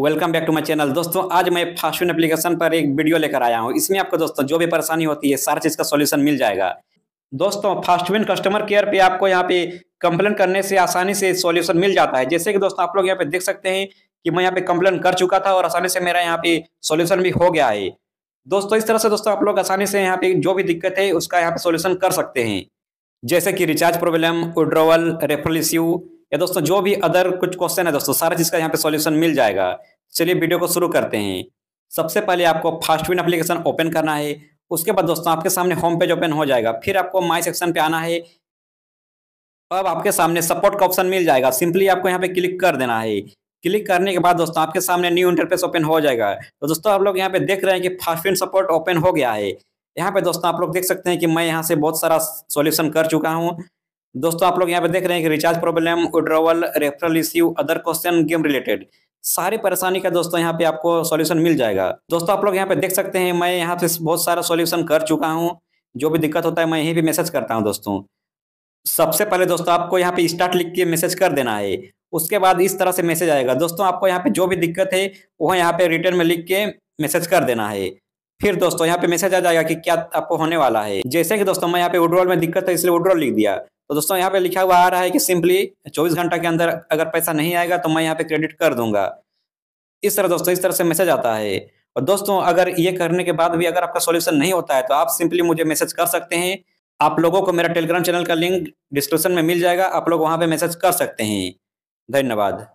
welcome back to my channel दोस्तों आज मैं फास्टून एप्लीकेशन पर एक वीडियो लेकर आया हूं इसमें आपको दोस्तों जो भी परेशानी होती है सारा चीज़ का सॉल्यूशन मिल जाएगा दोस्तों फास्टविन कस्टमर केयर पे आपको यहाँ पे कंप्लेन करने से आसानी से सॉल्यूशन मिल जाता है जैसे कि दोस्तों आप लोग यहाँ पे देख सकते हैं कि मैं यहाँ पे कंप्लेन कर चुका था और आसानी से मेरा यहाँ पे सोल्यूशन भी हो गया है दोस्तों इस तरह से दोस्तों आप लोग आसानी से यहाँ पे जो भी दिक्कत है उसका यहाँ पे सोल्यूशन कर सकते हैं जैसे कि recharge problem withdrawal referral issue या दोस्तों जो भी अदर कुछ क्वेश्चन है दोस्तों सारा चीज़ का यहाँ पे सॉल्यूशन मिल जाएगा चलिए वीडियो को शुरू करते हैं सबसे पहले आपको फास्ट विन एप्लीकेशन ओपन करना है उसके बाद दोस्तों आपके सामने होम पेज ओपन हो जाएगा फिर आपको माई सेक्शन पे आना है अब आपके सामने सपोर्ट का ऑप्शन मिल जाएगा सिंपली आपको यहाँ पे क्लिक कर देना है क्लिक करने के बाद दोस्तों आपके सामने न्यू इंटरफेस ओपन हो जाएगा तो दोस्तों आप लोग यहाँ पे देख रहे हैं कि फास्ट विन सपोर्ट ओपन हो गया है यहाँ पे दोस्तों आप लोग देख सकते हैं कि मैं यहाँ से बहुत सारा सॉल्यूशन कर चुका हूँ दोस्तों आप लोग यहाँ पे देख रहे हैं कि recharge problem withdrawal referral issue other question game related सारी परेशानी का दोस्तों यहाँ पे आपको सॉल्यूशन मिल जाएगा दोस्तों आप लोग यहाँ पे देख सकते हैं मैं यहाँ पे बहुत सारा सॉल्यूशन कर चुका हूँ जो भी दिक्कत होता है मैं यहीं पे मैसेज करता हूँ दोस्तों सबसे पहले दोस्तों आपको यहाँ पे स्टार्ट लिख के मैसेज कर देना है उसके बाद इस तरह से मैसेज आएगा दोस्तों आपको यहाँ पे जो भी दिक्कत है वह यहाँ पे रिटर्न में लिख के मैसेज कर देना है फिर दोस्तों यहाँ पे मैसेज आ जाएगा कि क्या आपको होने वाला है जैसे कि दोस्तों मैं यहाँ पे वोड्रोल में दिक्कत है इसलिए वोड्रोल लिख दिया तो दोस्तों यहाँ पे लिखा हुआ आ रहा है कि सिंपली 24 घंटा के अंदर अगर पैसा नहीं आएगा तो मैं यहाँ पे क्रेडिट कर दूंगा इस तरह दोस्तों इस तरह से मैसेज आता है और दोस्तों अगर ये करने के बाद भी अगर आपका सोल्यूशन नहीं होता है तो आप सिंपली मुझे मैसेज कर सकते हैं आप लोगों को मेरा टेलीग्राम चैनल का लिंक डिस्क्रिप्शन में मिल जाएगा आप लोग वहाँ पर मैसेज कर सकते हैं धन्यवाद